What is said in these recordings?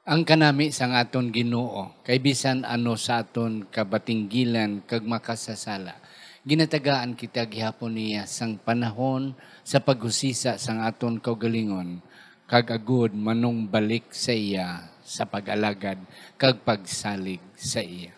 Ang kanami sang aton Ginoo kay bisan ano sa aton kabatinggilan kag makasasala ginatagaan kita gihapon niya sang panahon sa paghusisa sang aton kaugalingon kag agud manong balik sa iya sa pag-alagad kag pagsalig sa iya.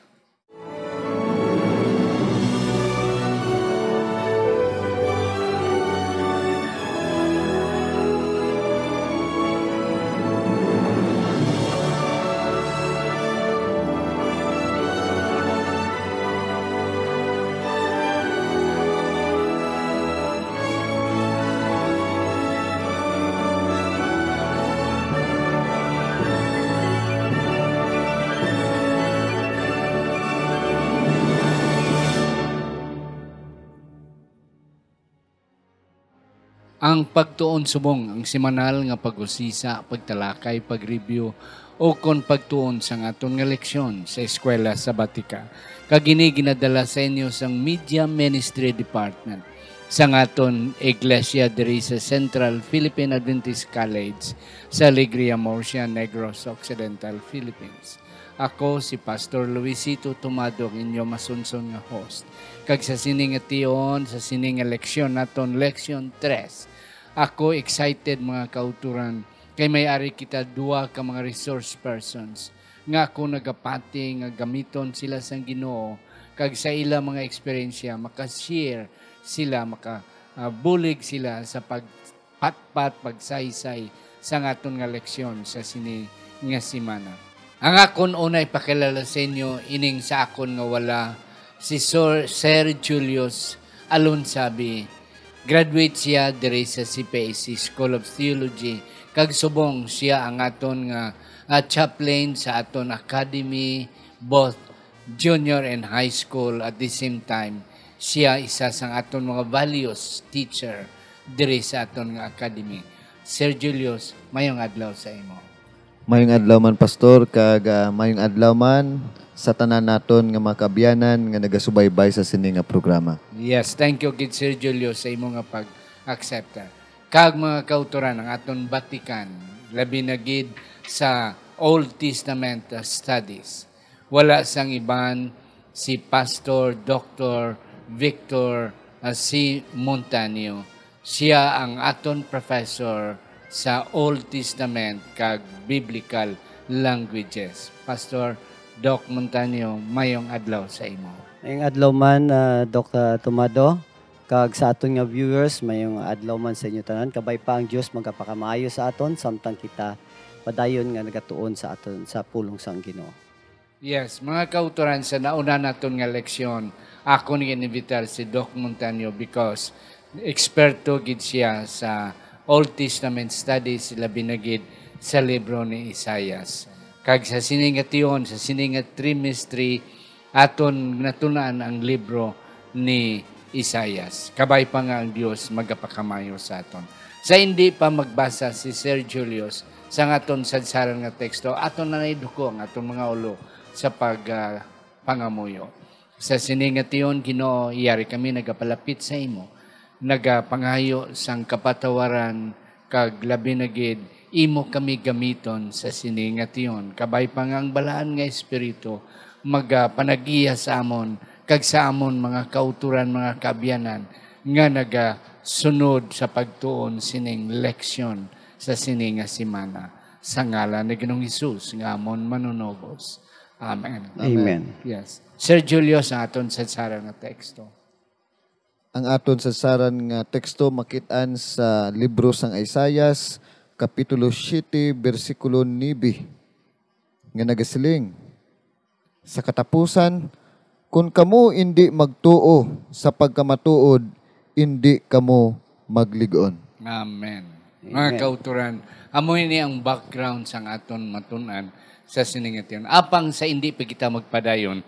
ang pagtuon subong ang semanal nga pagusisa, pagtalakay, pagreview o kon pagtuon sa aton nga leksyon sa eskwela sa Batika. Kagini ginadala sa inyo sang Media Ministry Department sa aton Iglesia diri sa Central Philippine Adventist College sa Alegria Murcia, Negros Occidental, Philippines. Ako si Pastor Luisito Tumado, ang inyo masunson nga host. Kag sa sining ation, sa sining leksyon aton leksyon 3 ako excited mga kauturan. Kay may-ari kita duwa ka mga resource persons nga ako nagapati nga gamiton sila sa Ginoo kag sa ila mga maka-share sila maka bulig sila sa pagpatpat pagsaysay sa aton nga leksyon sa sini nga semana. Ang akon una ipakilala sa inyo ining sa akon nga wala si Sir, Sir Julius sabi Graduate siya dere sa CPAC School of Theology kag subong siya ang aton nga uh, chaplain sa aton academy both junior and high school at the same time siya isa sa aton mga values teacher diri sa aton nga academy. Sir Julius, mayong adlaw sa imo. Mayong adlaw man pastor kag uh, mayong adlaw man sa tanan naton nga mga kabyanan nga nagasubaybay sa sini nga programa. Yes, thank you kid Sir Julio sa imong nga pag-accept. Kag mga kauturan ang aton batikan labi na gid sa Old Testament studies. Wala sang iban si Pastor Dr. Victor C. Montanio. Siya ang aton professor sa Old Testament kag Biblical Languages. Pastor, Doc Montanyo, mayong adlaw sa imo. Mayong adlaw man, uh, Doc ah, Tumado, kag sa aton nga viewers, mayong adlaw man sa inyo tanan. Kabay pa ang Diyos magkapakamayo sa aton, samtang kita padayon nga nagatuon sa aton sa pulong sang Ginoo. Yes, mga kauturan sa nauna naton nga leksyon, ako ni inimbitar si Doc Montanyo because eksperto gid siya sa Old Testament studies sila binagid sa libro ni Isaias. Kag sa sining atiyon, sa sining at trimestry, aton natunaan ang libro ni Isayas. Kabay pa nga ang Dios magapakamayo sa aton. Sa hindi pa magbasa si Sir Julius sa aton sadsaran nga teksto, aton na naiduko ang aton mga ulo sa pag uh, pangamuyo. Sa siningation, Ginoo, iyari kami nagapalapit sa imo, nagapangayo sang kapatawaran kag labi na imo kami gamiton sa siningat yon. Kabay pangang balaan nga Espiritu, magpanagiya sa amon, kag sa amon mga kauturan, mga kabyanan, nga naga sunod sa pagtuon sining leksyon sa sining nga Sa ngalan ni Ginoong Hesus nga amon manunobos. Amen. Amen. Amen. Yes. Sir Julio sa aton sa saran nga teksto. Ang aton sa saran nga teksto makitaan sa libro sang Isaias Kapitulo 7, versikulo 9, nga nagasiling, Sa katapusan, kung kamo hindi magtuo sa pagkamatuod, hindi kamo magligon. Amen. Mga kauturan, amo ini ang background sang aton matunan sa siningitin. Apang sa hindi pa kita magpadayon,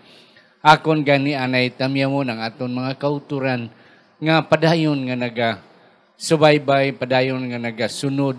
akon gani anay tamyamon ang aton mga kauturan nga padayon nga naga subaybay, padayon nga naga sunod,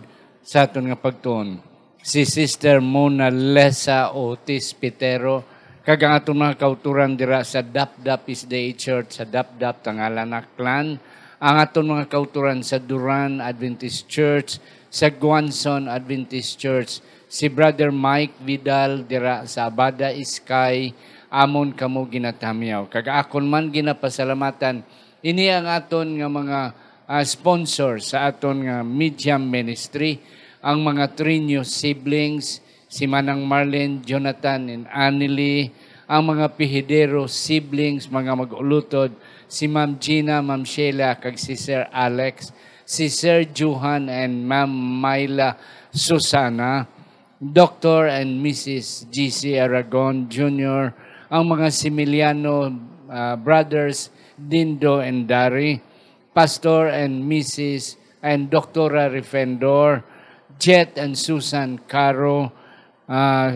sa aton nga pagtuon. Si Sister Mona Lesa Otis Pitero, kag ang aton mga kauturan dira sa Dapdap is the Church sa Dapdap Tangala Clan, ang aton mga kauturan sa Duran Adventist Church, sa Guanson Adventist Church, si Brother Mike Vidal dira sa Abada Sky amon kamo ginatamyaw. Kag akon man ginapasalamatan ini ang aton nga mga uh, sponsor sa aton nga media ministry ang mga Trinio siblings, si Manang Marlene, Jonathan, and Annelie, ang mga pihidero siblings, mga magulutod, si Ma'am Gina, Ma'am Sheila, kag si Sir Alex, si Sir Johan, and Ma'am Myla Susana, Dr. and Mrs. G.C. Aragon Jr., ang mga Similiano uh, brothers, Dindo and Dari, Pastor and Mrs. and Dr. Refendor, Jet and Susan Caro, uh,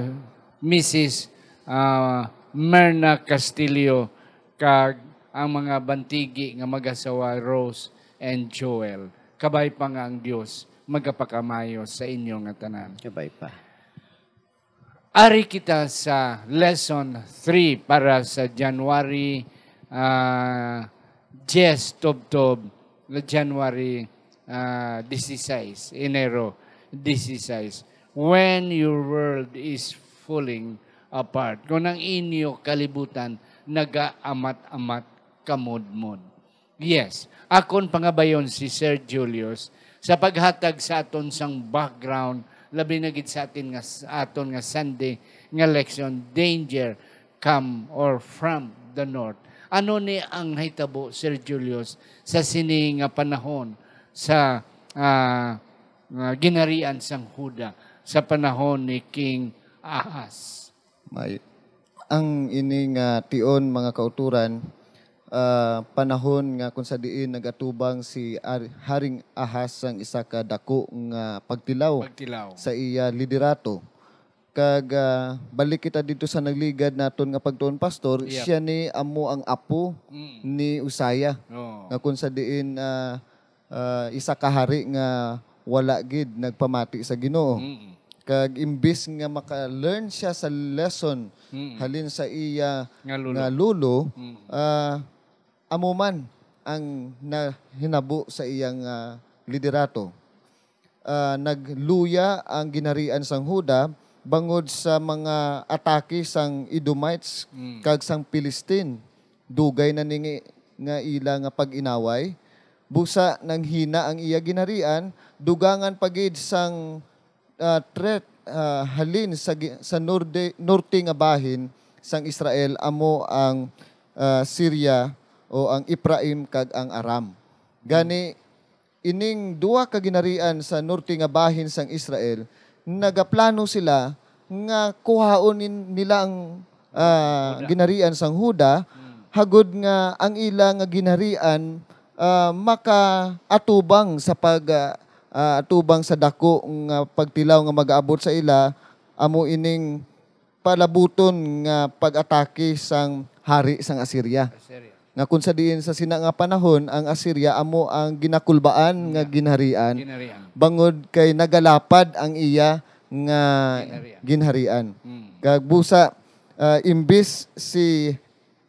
Mrs. Uh, Merna Castillo, kag ang mga bantigi nga magasawa Rose and Joel. Kabay pa nga ang Dios magapakamayo sa inyo nga tanan. Kabay pa. Ari kita sa lesson 3 para sa January uh, Jess Tobtob January uh, 16, Enero 16. When your world is falling apart, kung ang inyo kalibutan, nagaamat aamat amat kamudmod. Yes, akon pangabayon si Sir Julius sa paghatag sa aton sang background labi na gid sa atin nga aton nga Sunday nga lesson danger come or from the north ano ni ang hitabo Sir Julius sa sining ah, panahon sa uh, uh, ginarian sang Huda sa panahon ni King Ahas. May ang ining uh, tion mga kauturan uh, panahon nga kun sa diin nagatubang si Ar Haring Ahas sang isa ka dako nga pagtilaw, pagtilaw, sa iya liderato kag uh, balik kita dito sa nagligad naton nga pagtuon pastor yep. siya ni amo ang apo mm. ni Usaya oh. nga kun sa diin uh, uh, isa ka hari nga wala gid nagpamati sa Ginoo mm. kag imbis nga maka-learn siya sa lesson mm. halin sa iya nga lulo, nga lulo mm. uh, amo man ang nahinabo sa iyang uh, liderato uh, nagluya ang ginarian sang Huda bangod sa mga atake sang Edomites mm. kag sang Pilistin dugay na ningi nga ila nga paginaway busa nang hina ang iya ginarian dugangan pagid sang uh, threat uh, halin sa sa norte norte nga bahin sang Israel amo ang uh, Syria o ang Ephraim kag ang Aram gani ining duwa ka ginarian sa norte nga bahin sang Israel nagaplano sila nga kuhaonin nila ang uh, ginarian sang Huda hmm. hagod nga ang ila nga ginarian uh, maka atubang sa pag uh, atubang sa dako nga pagtilaw nga mag-abot sa ila amo ining palabuton nga pag-atake sang hari sang Assyria. Assyria nga kun sa diin sa sina nga panahon ang Assyria amo ang ginakulbaan nga ginharian, ginharian. bangod kay nagalapad ang iya nga ginharian, ginharian. Hmm. kag busa uh, imbis si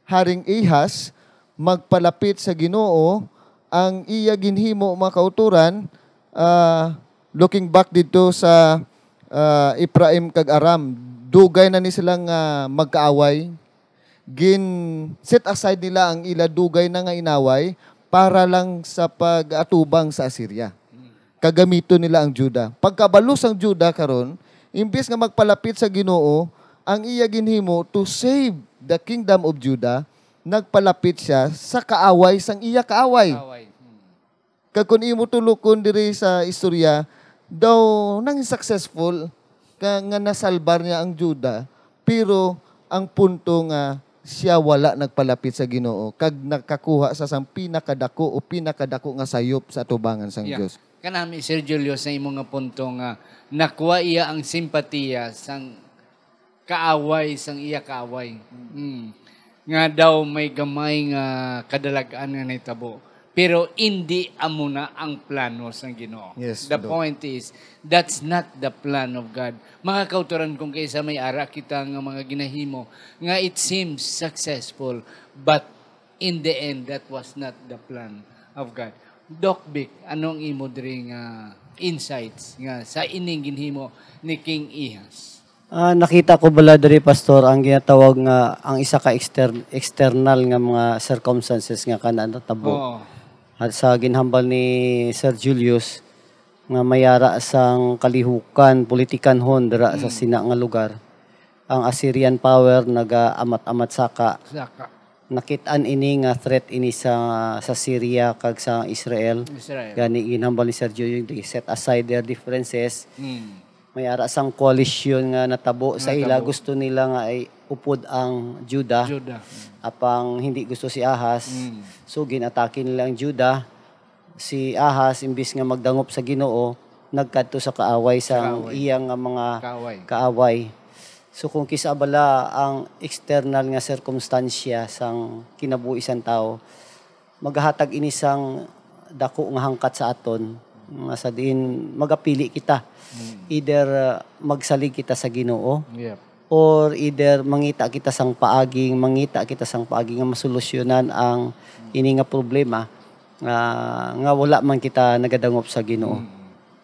Haring Ihas magpalapit sa Ginoo ang iya ginhimo mga kauturan uh, looking back dito sa uh, Ibrahim kag Aram dugay na ni silang uh, magkaaway gin set aside nila ang ila dugay na nga inaway para lang sa pag-atubang sa Assyria. Kagamito nila ang Juda. Pagkabalos ang Juda karon, imbis nga magpalapit sa Ginoo, ang iya ginhimo to save the kingdom of Judah, nagpalapit siya sa kaaway sang iya kaaway. kaaway. Kag kun imo tulukon diri sa istorya, daw nang successful ka nga nasalbar niya ang Juda, pero ang punto nga siya wala nagpalapit sa Ginoo kag nakakuha sa sang pinakadako o pinakadako nga sayop sa atubangan sang yeah. Dios. Kanami Sir Julius sa imo nga punto nga nakuha iya ang simpatiya sang kaaway sang iya kaaway. Mm. Nga daw may gamay nga kadalagaan nga nahitabo pero hindi amo na ang plano sa Ginoo. Yes, the do. point is, that's not the plan of God. Mga kautoran kung kaysa may ara kita nga mga ginahimo, nga it seems successful, but in the end, that was not the plan of God. Doc Vic, anong imo diri nga insights nga sa ining ginhimo ni King Ihas? Uh, ah, nakita ko bala diri pastor ang ginatawag nga ang isa ka extern, external nga mga circumstances nga kana natabo. Oh at sa ginhambal ni Sir Julius nga mayara sang kalihukan politikan politikanhon dira sa mm. sina nga lugar ang Assyrian power nagaamat amat saka saka nakitaan ini nga threat ini sa sa Syria kag sa Israel, Israel. gani ginhambal ni Sir Julius they set aside their differences mm. mayara sang coalition nga natabo, natabo. sa ila gusto nila nga ay upod ang Juda, Juda. apang hindi gusto si Ahas. Mm. So ginatake nila ang Juda. Si Ahas imbis nga magdangop sa Ginoo, nagkadto sa kaaway sa kaaway. iyang mga kaaway. kaaway. So kung kisa abala ang external nga sirkumstansya sang kinabuhi sang tao, maghatag ini sang dako nga hangkat sa aton nga sa magapili kita. Mm. Either uh, magsalig kita sa Ginoo. Yep or either mangita kita sang paaging mangita kita sang paaging nga masolusyonan ang ini nga problema uh, nga wala man kita nagadangop sa Ginoo. Mm.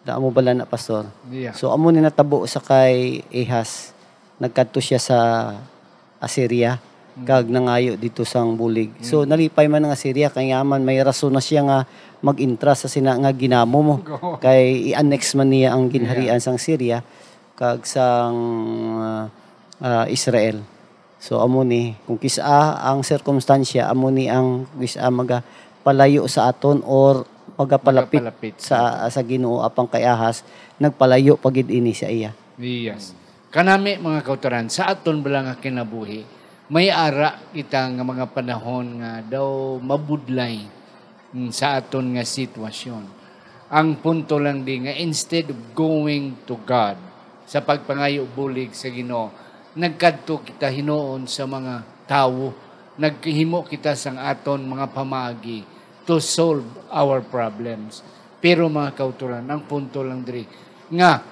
Da mo bala na pastor. Yeah. So amo ni natabo sa kay Ehas nagkadto siya sa Assyria mm. kag nangayo dito sang bulig. Mm. So hmm. nalipay man ang Assyria kay man may rason na siya nga mag-intra sa sina nga ginamo mo kay i-annex man niya ang ginharian yeah. sang Syria kag sang uh, uh, Israel. So amo ni kung kisa ah, ang sirkumstansya amo ni ang kisa ah, maga palayo sa aton or pagapalapit, pagapalapit. sa sa Ginoo apang kayahas nagpalayo pagid ini sa iya. Yes. Kanami mga kautoran sa aton bala nga kinabuhi may ara kita nga mga panahon nga daw mabudlay mm, sa aton nga sitwasyon. Ang punto lang di nga instead of going to God sa pagpangayo bulig sa Ginoo nagkadto kita hinoon sa mga tao. nagkihimo kita sang aton mga pamagi to solve our problems. Pero mga kauturan, ang punto lang diri nga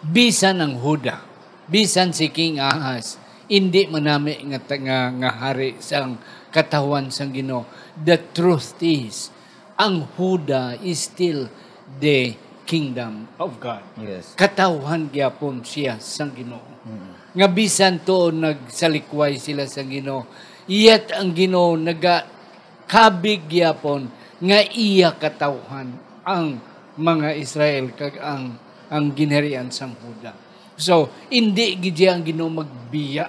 bisan ang Huda, bisan si King Ahas, hindi manami nga, nga, nga hari sang katawan sang Ginoo. The truth is, ang Huda is still the kingdom of God. Yes. Katawhan gyapon siya sang Ginoo. mm Nga bisan to nagsalikway sila sa Ginoo, yet ang Ginoo naga kabig gyapon nga iya katawhan ang mga Israel kag ang ang ginherian sang Huda. So, hindi gidya ang Ginoo magbiya.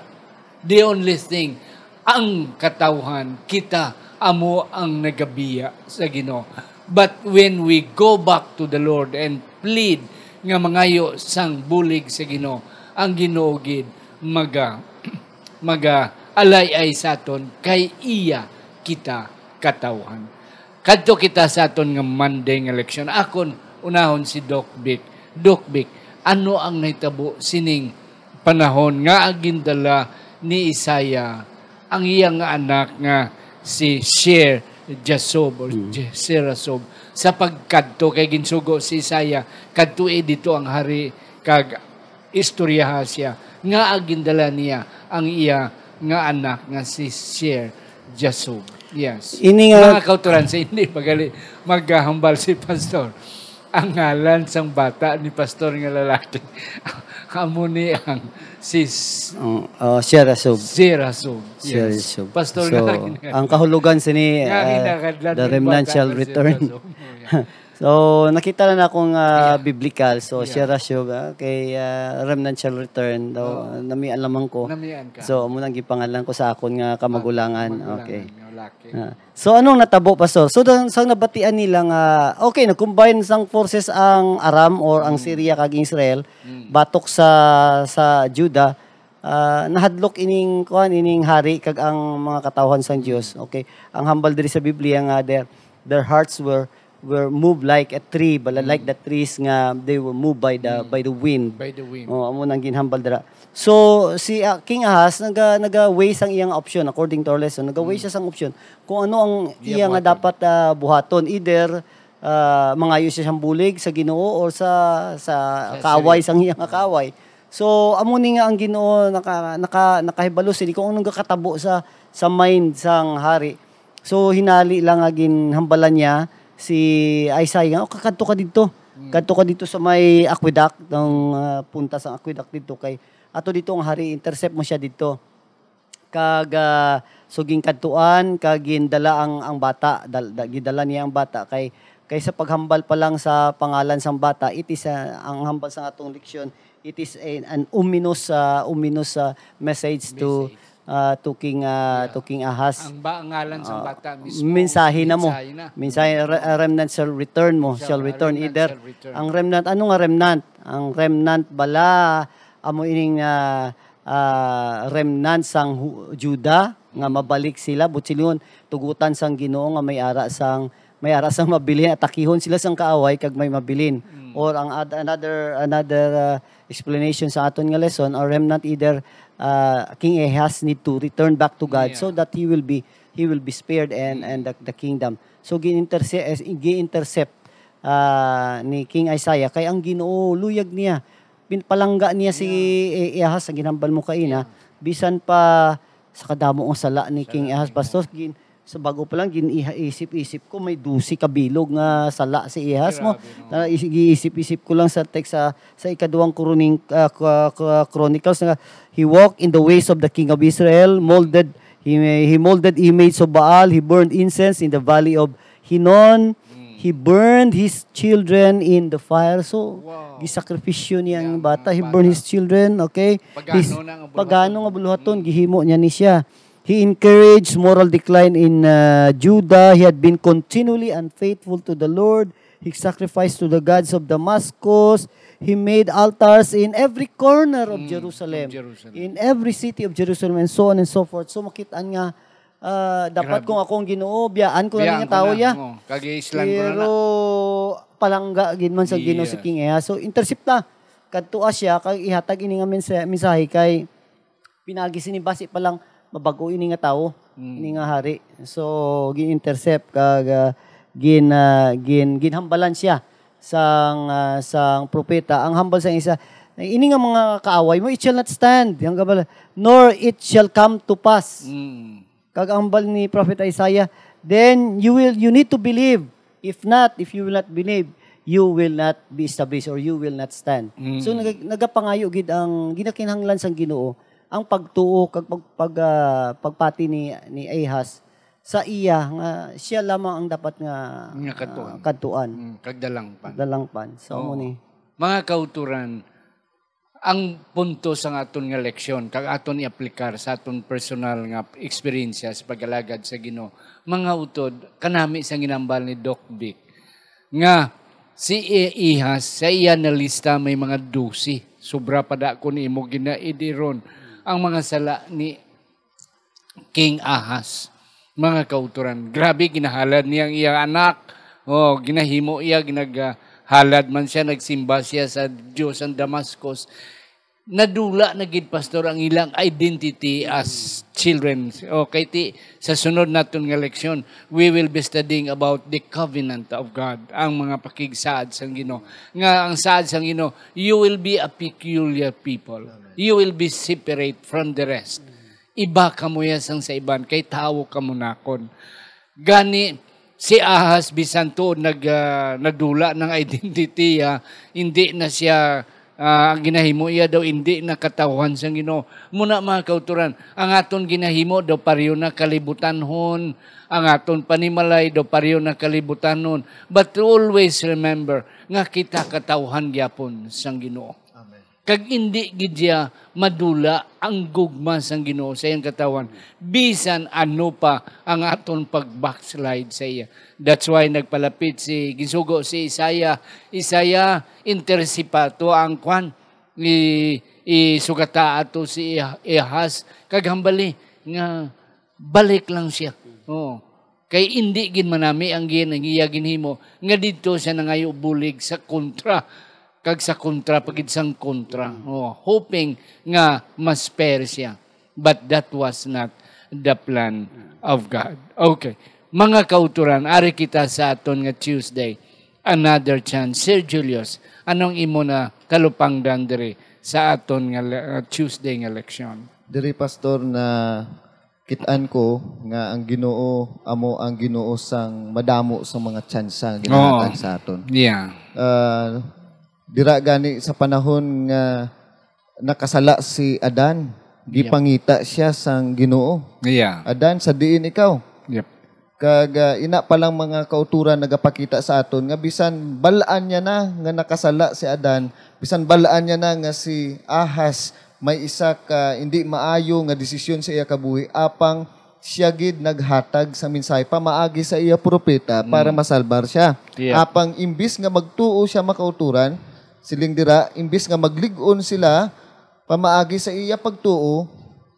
The only thing ang katawhan kita amo ang nagabiya sa Ginoo But when we go back to the Lord and plead nga mangayo sang bulig sa Ginoo, ang Ginoo gid maga maga alay ay sa aton kay iya kita katawhan. Kadto kita sa aton nga Monday nga leksyon. Akon unahon si Doc Vic. Doc Vic, ano ang naitabo sining panahon nga agindala ni Isaya ang iyang anak nga si Share Jasob or mm. sa pagkadto kay ginsugo si Isaiah kadto e dito ang hari kag istorya siya nga agindala niya ang iya nga anak nga si Sher Jasob. Yes. Ini nga, mga kauturan sa hindi magali maghahambal si pastor ang ngalan sang bata ni pastor nga lalaki. Amo ni ang sis. Uh, oh, uh, oh, si Rasub. Si Rasub. Yes. Si Rasub. Pastor so, ang kahulugan sini uh, the remnant shall return. so, nakita na akong uh, yeah. biblical. So, yeah. si Rasub, uh, ah, kay uh, ah, remnant shall return. Daw, oh. namian lamang ko. Namian ka. So, munang gipangalan ko sa akon nga kamagulangan. Ah, kamagulangan. Okay. okay. Lucky. Ah. so anong natabo pastor? So dang sang nabatian nila nga uh, okay nag-combine sang forces ang Aram or ang mm. Syria kag Israel mm. batok sa sa Juda uh, nahadlok ining kuan ining hari kag ang mga katawhan sang Dios. Okay. Ang hambal diri sa Biblia nga their, their hearts were were moved like a tree, bala like mm. the trees nga they were moved by the by the wind. By the wind. Oh, amo nang ginhambal dira. So, si uh, King Ahas, naga, naga waste ang iyang option, according to our lesson, naga-weigh siya sang option kung ano ang iyang nga dapat uh, buhaton. Either, uh, ah, mangayo siya siyang bulig sa ginoo or sa, sa kaway, sang iyang kaway. So, amo ni nga ang ginoo naka, naka, nakahibalo sini kung anong katabo sa, sa mind sang hari. So, hinali lang agin hambalan niya si Isaiah nga, oh, kakadto ka dito. Hmm. Kadto ka dito sa may aqueduct, ng uh, punta sa aqueduct dito kay ato dito ang hari intercept mo siya dito kag uh, suging kadtuan kag gindala ang ang bata dal, da, gidala niya ang bata kay kay sa paghambal pa lang sa pangalan sang bata it is uh, ang hambal sa atong leksyon it is an, an ominous uh, ominous uh, message, message to uh, to King uh, yeah. to King Ahas ang ba ang ngalan sa bata mismo mensahe na mo mensahe uh, remnant shall return mo shall, shall return either shall return. ang remnant ano nga remnant ang remnant bala amo ining uh, uh, remnant sang Juda nga mabalik sila butilon tugutan sang Ginoo nga may ara sang may ara sang mabilin at takihon sila sang kaaway kag may mabilin mm. or ang ad, another another uh, explanation sa aton nga lesson or remnant either uh, King Ahaz need to return back to God yeah. so that he will be he will be spared and mm. and the, the kingdom so eh, gi-intercept gi-intercept uh, ni King Isaiah kay ang Ginoo luyag niya pinpalangga niya si yeah. Ehas e, sa ginambal mo kaina bisan pa sa kadamo ang sala ni King Ehas bastos gin sa bago pa lang giniisip-isip ko may dusi kabilog nga sala si Ihas e, mo. No? Uh, Iisip-isip ko lang sa text sa sa ikaduhang kroning, uh, chronicles nga he walked in the ways of the king of Israel, molded he, he molded image of Baal, he burned incense in the valley of Hinon. He burned his children in the fire. So, wow. gisakripisyo niya ang bata. He burned his children, okay? Pagano nga buluhaton, gihimo niya ni siya. He encouraged moral decline in uh, Judah. He had been continually unfaithful to the Lord. He sacrificed to the gods of Damascus. He made altars in every corner of, mm, Jerusalem, of Jerusalem, in every city of Jerusalem, and so on and so forth. So makitaan nga, uh, dapat Grabe. kung akong Ginoo biyaan ko na nga tao ya. Oh, Kagiislan ko na. Pero palangga gid man sa yeah. Ginoo si King Eha. So intercept na kadtua siya kag ihatag ini nga mensahe kay pinagisin sini basi pa lang mabago ini nga tao, mm. ini nga hari. So gi-intercept kag ah, gin uh, gin ginhambalan siya sang uh, sang propeta. Ang hambal sa isa ini nga mga kaaway mo, it shall not stand. Yung nor it shall come to pass. Mm kagambal ni Prophet Isaiah, then you will you need to believe. If not, if you will not believe, you will not be established or you will not stand. Mm. So nag, nagapangayo gid ang ginakinahanglan sang Ginoo ang pagtuo kag pag, pag uh, pagpati ni ni Ahas sa iya nga siya lamang ang dapat nga nga Uh, katuan. Mm, kag dalangpan. Dalangpan. So oh. mo ni. Mga kauturan, ang punto sa aton nga leksyon kag aton i-aplikar sa aton personal nga experiences sa pagalagad sa Ginoo mga utod kanami sa ginambal ni Doc Vic nga si ihas sa iya na lista may mga dusi sobra pa da ko ni imo ginaidiron ang mga sala ni King Ahas mga kauturan grabe ginahalad niya ang iyang anak oh ginahimo iya ginaga halad man siya, nagsimba siya sa Dios ang Damascus nadula na gid pastor ang ilang identity as children. Okay ti sa sunod naton nga leksyon, we will be studying about the covenant of God, ang mga pakigsaad sang Ginoo. Nga ang saad sang Ginoo, you will be a peculiar people. You will be separate from the rest. Iba ka mo sang sa iban kay tawo ka mo nakon. Gani si Ahas bisan to nag uh, nadula ng identity uh, hindi na siya uh, ang ginahimo iya daw hindi nakatawhan sa Ginoo. Muna mga kauturan, ang aton ginahimo daw pareho na kalibutanhon, ang aton panimalay daw pareho na kalibutanhon. But always remember nga kita katawhan gyapon sa Ginoo. Kag hindi gidya madula ang gugma sang Ginoo sa iyang katawan bisan ano pa ang aton pagbackslide sa iya. That's why nagpalapit si gisugo si Isaya Isaya intersipato ang kwan ni isugata ato si Ihas kag hambali nga balik lang siya. oh Kay hindi gin manami ang gin ang iya ginhimo nga didto siya nangayo bulig sa kontra kag sa kontra pagid sang kontra oh, hoping nga mas siya but that was not the plan of God okay mga kauturan ari kita sa aton nga Tuesday another chance Sir Julius anong imo na kalupang diri sa aton nga uh, Tuesday nga leksyon diri pastor na kitaan ko nga ang Ginoo amo ang Ginoo sang madamo sa mga chance nga oh, sa aton yeah uh, dira gani sa panahon nga nakasala si Adan, gipangita siya sang Ginoo. Yeah. Adan sa diin ikaw. Yep. Kag uh, ina pa lang mga kauturan nagapakita sa aton nga bisan balaan niya na nga nakasala si Adan, bisan balaan niya na nga si Ahas may isa ka hindi maayo nga desisyon sa iya kabuhi apang siya gid naghatag sa minsay maagi sa iya propeta para mm. masalbar siya. Yeah. Apang imbis nga magtuo siya makauturan, siling dira, imbis nga magligon sila, pamaagi sa iya pagtuo,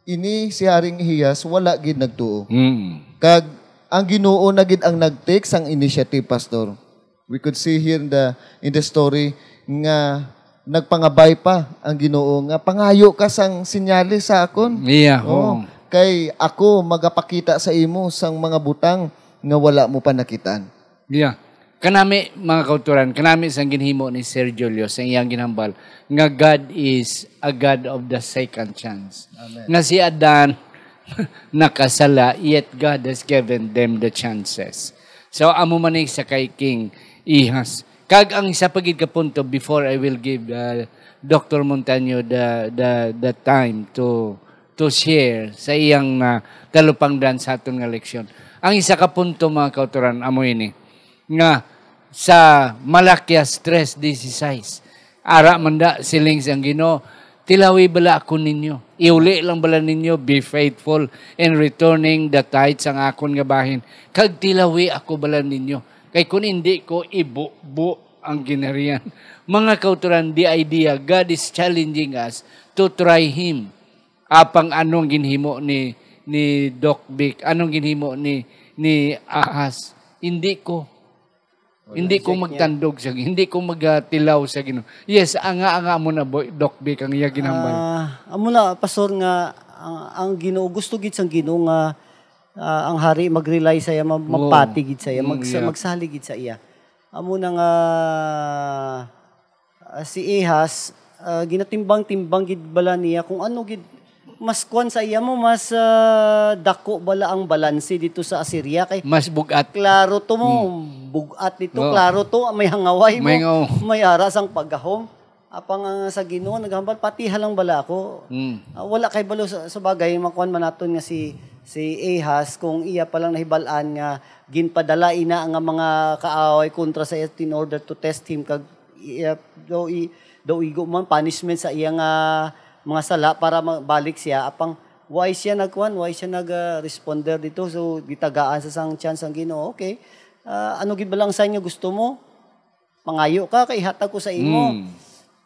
ini si Haring Hiyas, wala gid nagtuo. Mm. Kag, ang ginoo na gid ang nag-take sang initiative, Pastor. We could see here in the, in the story nga nagpangabay pa ang ginoo nga pangayo ka sang sinyali sa akon. Yeah. Oh. Kay ako magapakita sa imo sang mga butang nga wala mo pa nakitaan. Yeah kanami mga kauturan, kanami sang ginhimo ni Sir Julio sa iyang ginambal, nga God is a God of the second chance. Amen. Nga si Adan nakasala yet God has given them the chances. So amo manig sa kay King Ihas. Kag ang isa pagid ka punto before I will give uh, Dr. Montaño the the the time to to share sa iyang uh, kalupangdan sa aton nga leksyon. Ang isa ka punto mga kauturan amo ini nga sa stress 3.16. Ara man da siling sang Ginoo, tilawi bala ako ninyo. Iuli lang bala ninyo, be faithful in returning the tithes ang akon nga bahin. Kag tilawi ako bala ninyo. Kay kun hindi ko ibubo ang ginarian. Mga kauturan, the idea, God is challenging us to try Him. Apang anong ginhimo ni ni Doc Bick, anong ginhimo ni ni Ahas. Hindi ko hindi ko magtandog sa hindi ko magtilaw sa Ginoo. Yes, anga-anga mo na boy, Doc B kang iya ginambal. Uh, ah, amo na pastor nga ang, ang Ginoo gusto gid sang Ginoo nga uh, ang hari magrely sa iya, magpati gid sa iya, mm, mag, yeah. magsali gid sa iya. Amo na nga uh, si Ihas uh, ginatimbang-timbang gid bala niya kung ano gid mas kuan sa iya mo mas uh, dako bala ang balanse dito sa Assyria kay mas bugat klaro to mo hmm. bugat dito no. Oh. klaro to may hangaway mo may, ngaw. may aras ang paggahom apang uh, sa Ginoo naghambal pati halang bala ako hmm. uh, wala kay balo sa, sa bagay makuan man naton nga si si Ahas kung iya pa lang nahibalaan nga ginpadala ina ang mga kaaway kontra sa in order to test him kag iya, do i do igo man punishment sa iya nga uh, mga sala para balik siya apang why siya nagkuan why siya nag-responder dito so gitagaan sa sang chance ang Ginoo okay uh, ano gid lang sa inyo gusto mo mangayo ka kay hatag ko sa imo mm.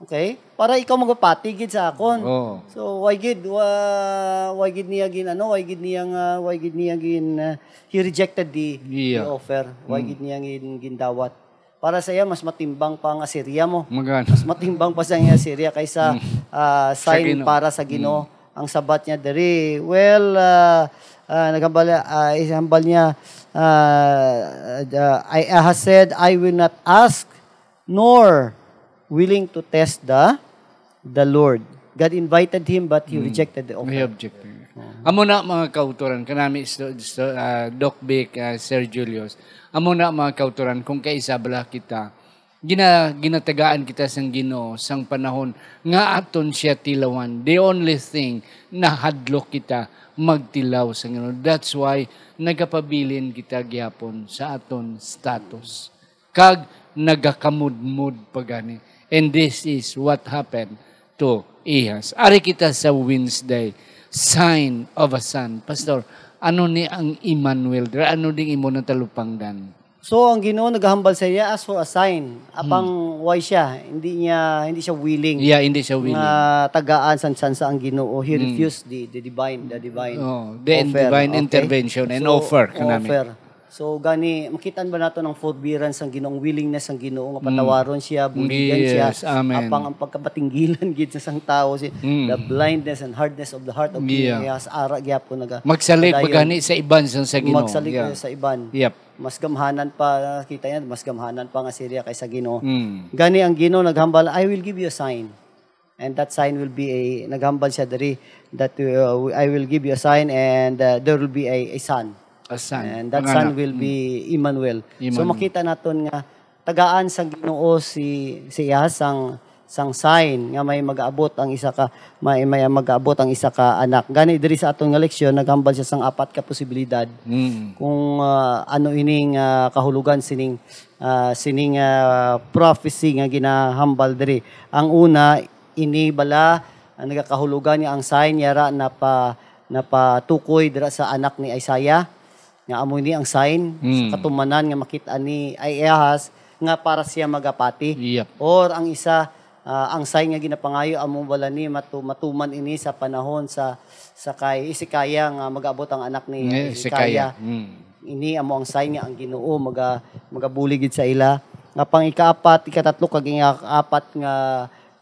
okay para ikaw magapati gid sa akon oh. so why gid uh, why gid niya gin ano why gid niya uh, why gid niya gin uh, he rejected the, yeah. the offer why mm. gid niya gin gindawat para sa iya mas matimbang pa ang Assyria mo. Magano? Mas matimbang pa sa iya Assyria kaysa hmm uh, sign sa para sa Ginoo. Mm. Ang sabat niya diri. Well, uh, ah, uh, ah, nagambal uh, isambal niya uh, uh, I has said I will not ask nor willing to test the the Lord. God invited him but he mm. rejected the offer. He objected. Uh-huh. Amo na mga kauturan kanami so, so, uh, Doc Bick, uh, Sir Julius. Amo na mga kauturan kung kaisa bala kita gina ginategaan kita sang Ginoo sang panahon nga aton siya tilawan the only thing na hadlok kita magtilaw sa Ginoo that's why nagapabilin kita gyapon sa aton status kag nagakamudmud pagani and this is what happened to Ihas ari kita sa Wednesday sign of a son pastor ano ni ang Emmanuel ano ding imo na talupangdan So ang Ginoo naghahambal sa iya as for a sign. Hmm. Apang hmm. why siya hindi niya hindi siya willing. Yeah, hindi siya willing. Na tagaan san san sa ang Ginoo. He hmm. refused the the divine the divine. Oh, the offer, divine okay? intervention and so, offer kanami. Offer. So gani makitaan ba nato ng forbearance ang Ginoong willingness ang Ginoo nga patawaron hmm. siya, buligan yes, siya. Amen. Apang ang pagkapatinggilan gid sa sang tawo si mm. the blindness and hardness of the heart of yeah. Ginoo yeah. ara gyapon naga. Magsalig pagani sa iban sang sa Ginoo. Magsalig yeah. sa iban. Yep mas gamhanan pa, kita niya, mas gamhanan pa nga Syria kaysa Ginoo. Mm. Gani ang Ginoo naghambal, I will give you a sign. And that sign will be a, naghambal siya dari, that uh, I will give you a sign and uh, there will be a, a son. A son. And that son will be Emmanuel. Emmanuel. So makita naton nga, tagaan sa Ginoo si, si Ihas ang sang sign nga may mag-aabot ang isa ka may, may mag-aabot ang isa ka anak gani diri sa atong nga leksyon naghambal siya sang apat ka posibilidad mm. kung uh, ano ining uh, kahulugan sining uh, sining uh, prophecy nga ginahambal diri ang una ini bala ang nagakahulugan niya ang sign yara na pa napatukoy dira sa anak ni Isaiah nga amo ni ang sign mm. sa katumanan nga makita ni Ahaz nga para siya magapati yep. or ang isa uh, ang sign nga ginapangayo among wala ni matu, matuman ini sa panahon sa sa kay isikaya nga ah, mag-abot ang anak ni mm, isikaya. Mm. Ini amo ang sign nga ang Ginoo maga magabuligid sa ila. Nga pang ikaapat, ikatatlo kag ikaapat nga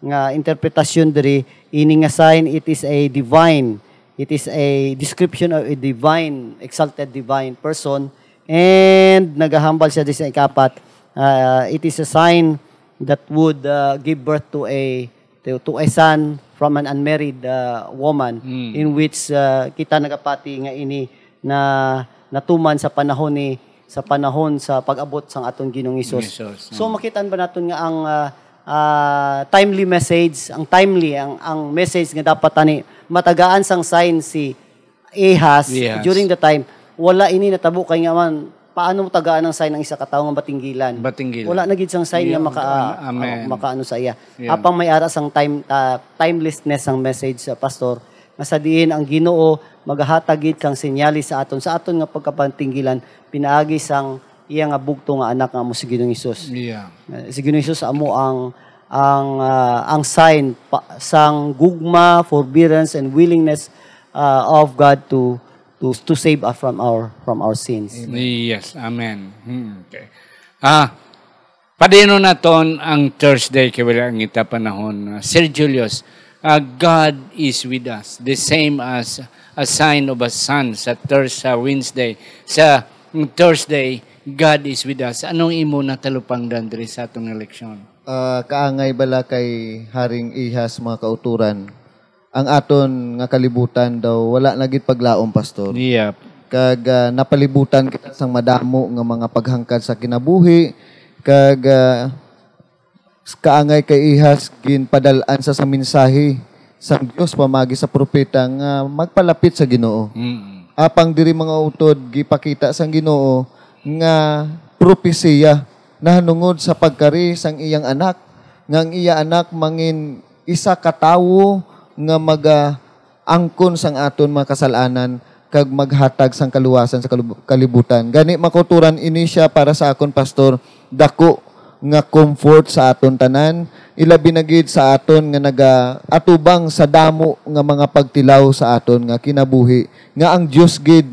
nga interpretasyon diri ini nga sign it is a divine it is a description of a divine exalted divine person and nagahambal siya sa ikapat uh, ah, it is a sign that would uh, give birth to a to, to a son from an unmarried uh, woman mm. in which uh, kita nagapati nga ini na natuman sa panahon ni sa panahon sa pag-abot sang aton Ginoong Hesus. Yes, hmm. so makitaan ba naton nga ang uh, uh, timely message, ang timely ang ang message nga dapat ani matagaan sang sign si Ahas yes. during the time wala ini natabo kay nga man paano mo tagaan ang sign ng isa katao nga batinggilan? Wala na gid sang sign yeah. nga maka Uh, makaano sa iya. Apang may ara sang time uh, timelessness ang message sa uh, pastor masadiin ang Ginoo magahatag gid kang sinyalis sa aton sa aton nga pagkapantinggilan pinaagi sang iya nga bugto nga anak nga mo si Ginoong Hesus. Yeah. Uh, si Ginoong Hesus amo ang ang uh, ang sign pa, sang gugma, forbearance and willingness uh, of God to to to save us from our from our sins. Yes, amen. Hmm, okay. Ah, padino na ton ang Thursday kaya ang ita panahon. Ah, Sir Julius, uh, God is with us. The same as a sign of a sun sa Thursday, Wednesday. Sa Thursday, God is with us. Anong imo na talupang dandre sa atong eleksyon? Uh, kaangay bala kay Haring Ihas mga kauturan ang aton nga kalibutan daw wala na gid paglaom pastor. Yep. Kag uh, napalibutan kita sang madamo nga mga paghangkad sa kinabuhi kag uh, kaangay kay ihas ginpadalan sa sa mensahe sang Dios pamagi sa propeta nga uh, magpalapit sa Ginoo. Mm-hmm. Apang diri mga utod gipakita sang Ginoo nga propesiya na nahanungod sa pagkari sang iyang anak nga ang iya anak mangin isa ka tawo nga maga angkon sang aton mga kasalanan kag maghatag sang kaluwasan sa kalibutan. Gani makuturan ini siya para sa akon pastor dako nga comfort sa aton tanan, ilabi na gid sa aton nga naga atubang sa damo nga mga pagtilaw sa aton nga kinabuhi nga ang Dios gid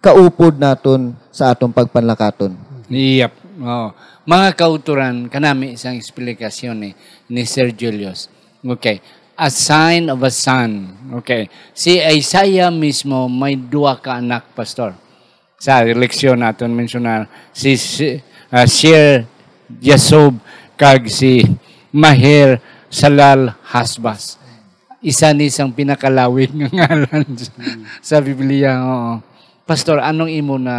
kaupod naton sa aton pagpanlakaton. Yep. Oh. Mga kauturan kanami isang eksplikasyon ni, ni Sir Julius. Okay a sign of a son. Okay. Si Isaiah mismo may dua ka anak, Pastor. Sa leksyon natin mensyunar, si, si uh, ah, Sir Yasob kag si Mahir Salal Hasbas. Isa ni isang pinakalawig ng ngalan sa Biblia. Oo. Pastor, anong imo na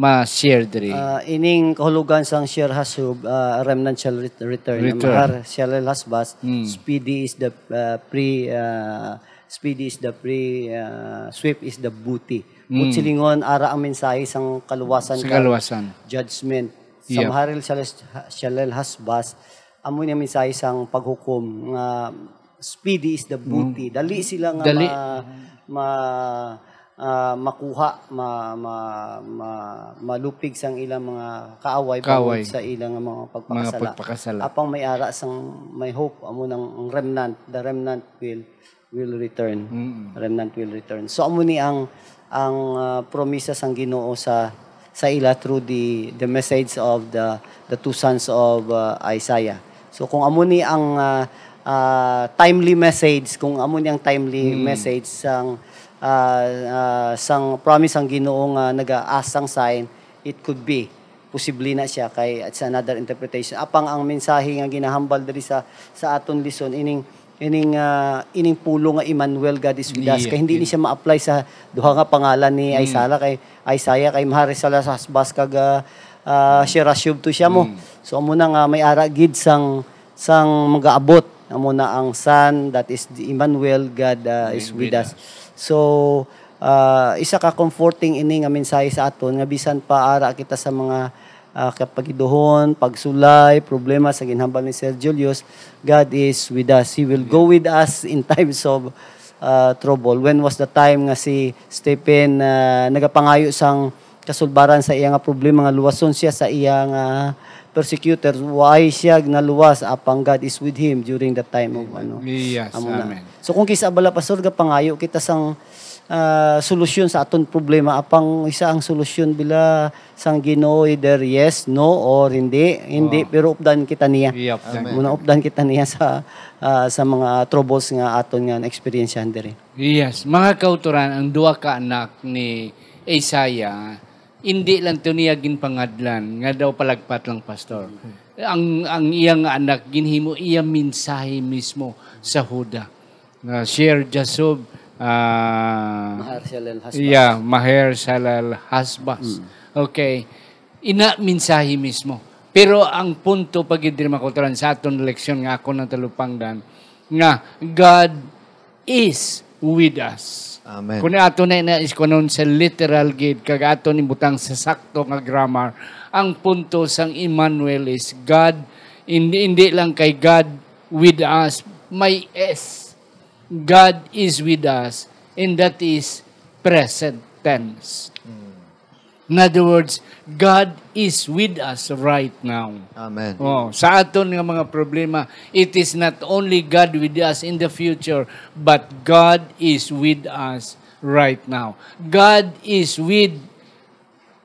ma-share diri? Uh, ining kahulugan sang share hasub, uh, ah, remnant shall ret- return. return. Mahar shall hasbas. Mm. Speedy is the uh, pre... Uh, speedy is the pre... Uh, swift is the booty. Mm. Utsilingon, ara ang mensahe sang kaluwasan. Sa kaluwasan. Judgment. Yep. Samharil shall, shall hasbas. Amo niya mensahe sang paghukom. Uh, speedy is the booty. Mm. Dali sila nga Dali. ma... ma uh, makuha, ma, ma, ma, malupig sang ilang mga kaaway, kaaway. sa ilang mga pagpakasala. Mga pagpakasala. Apang may ara sang may hope amo ng remnant, the remnant will will return. Mm-hmm. Remnant will return. So amo ni ang ang uh, promisa sang Ginoo sa sa ila through the the message of the the two sons of uh, Isaiah. So kung amo ni ang uh, uh, timely message, kung amo ni ang timely mm. message sang uh, uh, sang promise ang Ginoong uh, nag-aasang sign, it could be posible na siya kay it's another interpretation. Apang ang mensahe nga ginahambal diri sa sa aton lison ining ining uh, ining pulo nga Emmanuel God is with us yeah, kay hindi yeah. ni siya ma-apply sa duha nga pangalan ni mm. kay Isaiah kay mahari sa hasbas kag uh, uh, Shirashub to siya mo. Mm. So amo na nga may ara gid sang sang magaabot amo na ang son that is the Emmanuel God uh, is with us. So, uh, isa ka comforting ini nga mensahe sa aton nga bisan pa ara kita sa mga uh, ah, kapagiduhon, pagsulay, problema sa ginhambal ni Sir Julius, God is with us. He will go with us in times of uh, trouble. When was the time nga si Stephen uh, nagapangayo sang kasulbaran sa iya nga problema nga luwason siya sa iya nga uh, persecutors, why siya naluwas apang God is with him during the time of ano. Yes, amo amen. So kung kisa abala pastor ga pangayo kita sang uh, solusyon sa aton problema apang isa ang solusyon bila sang Ginoo either yes, no or hindi, hindi oh. pero updan kita niya. Yep, amen. Muna updan kita niya sa uh, sa mga troubles nga aton nga experience diri. Yes, mga kauturan ang duwa ka anak ni Isaiah hindi lang tuniyagin ginpangadlan, nga daw palagpat lang pastor. Okay. Ang ang iyang anak ginhimo iyang mensahe mismo sa Huda. Na uh, share Jasob uh, Maher Shalal Hasbas. Yeah, Maher Shalal Hasbas. Mm. Okay. Ina mensahe mismo. Pero ang punto pag idrimakulturan sa aton leksyon nga ako ng dan, nga God is with us. Amen. Kung ato na inais ko nun sa literal gid, kag ato ni butang sa sakto nga grammar, ang punto sang Emmanuel is God, hindi, hindi lang kay God with us, may S. God is with us, and that is present tense. Mm. In other words, God is with us right now. Amen. Oh, sa aton nga mga problema, it is not only God with us in the future, but God is with us right now. God is with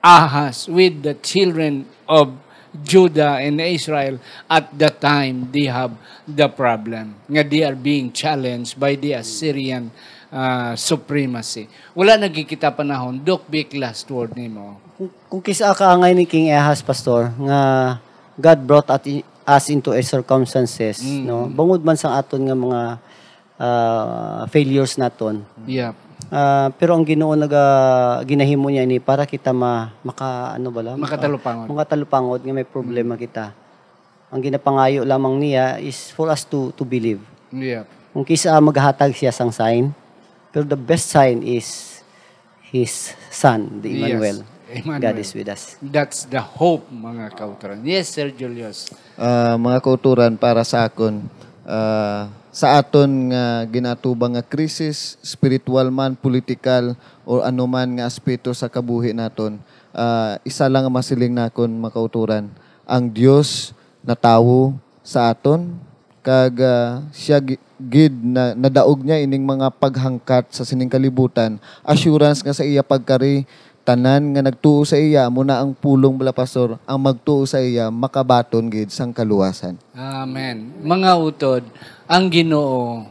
Ahaz, with the children of Judah and Israel at the time they have the problem. Nga they are being challenged by the Assyrian uh, supremacy. Wala nagkikita panahon. Dok, big last word ni mo kung kisa ka angay ni King Ehas pastor nga God brought at us into a circumstances mm. no bangod man sang aton nga mga uh, failures naton yeah Uh, pero ang Ginoo naga ginahimo niya ni para kita ma maka ano bala makatalupangod maka, makatalupangod nga may problema mm. kita. Ang ginapangayo lamang niya is for us to to believe. Yeah. Kung kisa maghatag siya sang sign, pero the best sign is his son, the Emmanuel. Yes. Emmanuel. God is with us. That's the hope, mga kauturan. Yes, Sir Julius. Uh, mga kauturan, para sa akon, uh, sa aton nga ginatubang nga krisis, spiritual man, political, o anuman nga aspeto sa kabuhi naton, uh, isa lang masiling nakon mga kauturan, ang Dios na natawo sa aton kag uh, siya gid na nadaog niya ining mga paghangkat sa sining kalibutan assurance nga sa iya pagkari tanan nga nagtuo sa iya mo ang pulong bala pastor ang magtuo sa iya makabaton gid sang kaluwasan amen mga utod ang Ginoo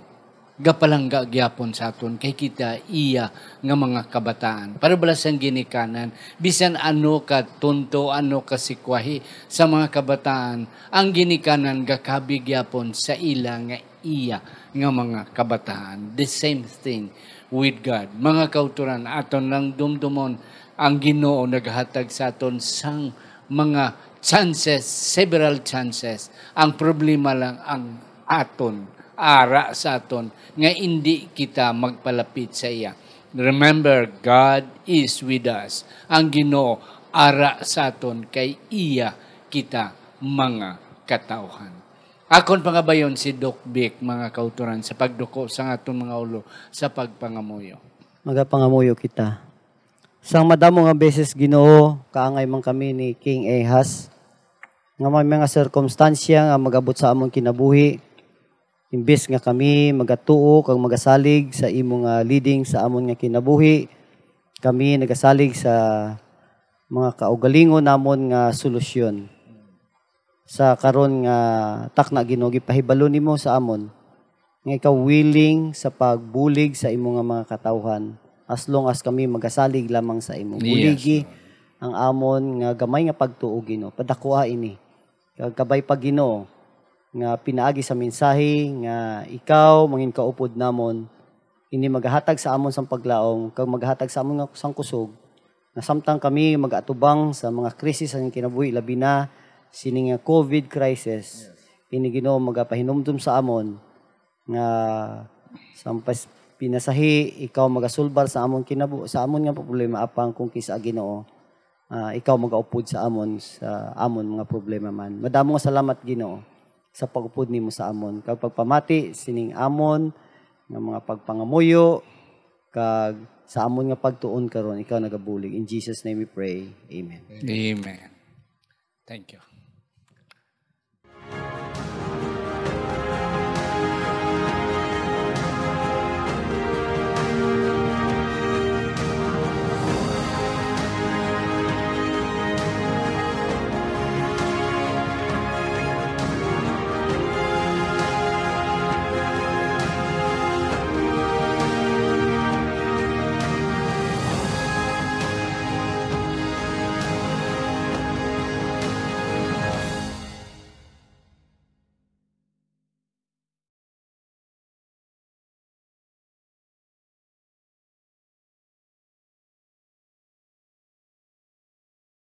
gapalangga gyapon sa aton kay kita iya nga mga kabataan para bala sang ginikanan bisan ano ka tunto ano ka sikwahi sa mga kabataan ang ginikanan gakabi gyapon sa ila nga iya nga mga kabataan the same thing with God. Mga kauturan, aton lang dumdumon ang Ginoo naghatag sa aton sang mga chances, several chances. Ang problema lang ang aton, ara sa aton, nga hindi kita magpalapit sa iya. Remember, God is with us. Ang Ginoo ara sa aton kay iya kita mga katauhan. Akon pangabayon si Doc Bick, mga kauturan, sa pagduko sa atong mga ulo, sa pagpangamuyo. Magapangamuyo kita. Sang madamo nga beses Ginoo kaangay man kami ni King Ahas nga may mga sirkumstansya nga magabot sa among kinabuhi imbes nga kami magatuo kag magasalig sa imong leading sa among nga kinabuhi kami nagasalig sa mga kaugalingon namon nga solusyon sa karon nga takna Ginoo gipahibalo nimo sa amon nga ikaw willing sa pagbulig sa imong mga katawhan as long as kami magasalig lamang sa imo. Buligi yes. ang amon nga gamay nga pagtuo Ginoo, padakuha ini. Kagabay pa Ginoo nga pinaagi sa mensahe nga ikaw mangin kaupod namon ini magahatag sa amon sang paglaom, kag magahatag sa amon nga sang kusog. Na samtang kami magatubang sa mga krisis ang kinabuhi labi na sini nga COVID crisis. Yes. Ini Ginoo magapahinumdum sa amon nga sa pinasahi ikaw magasulbar sa amon kinabu sa amon nga problema apang kung kisa Ginoo uh, ikaw magaupod sa amon sa amon mga problema man madamo nga salamat Ginoo sa pagupod nimo sa amon kag pagpamati sining amon ng mga pagpangamuyo kag sa amon nga pagtuon karon ikaw nagabulig in Jesus name we pray amen amen thank you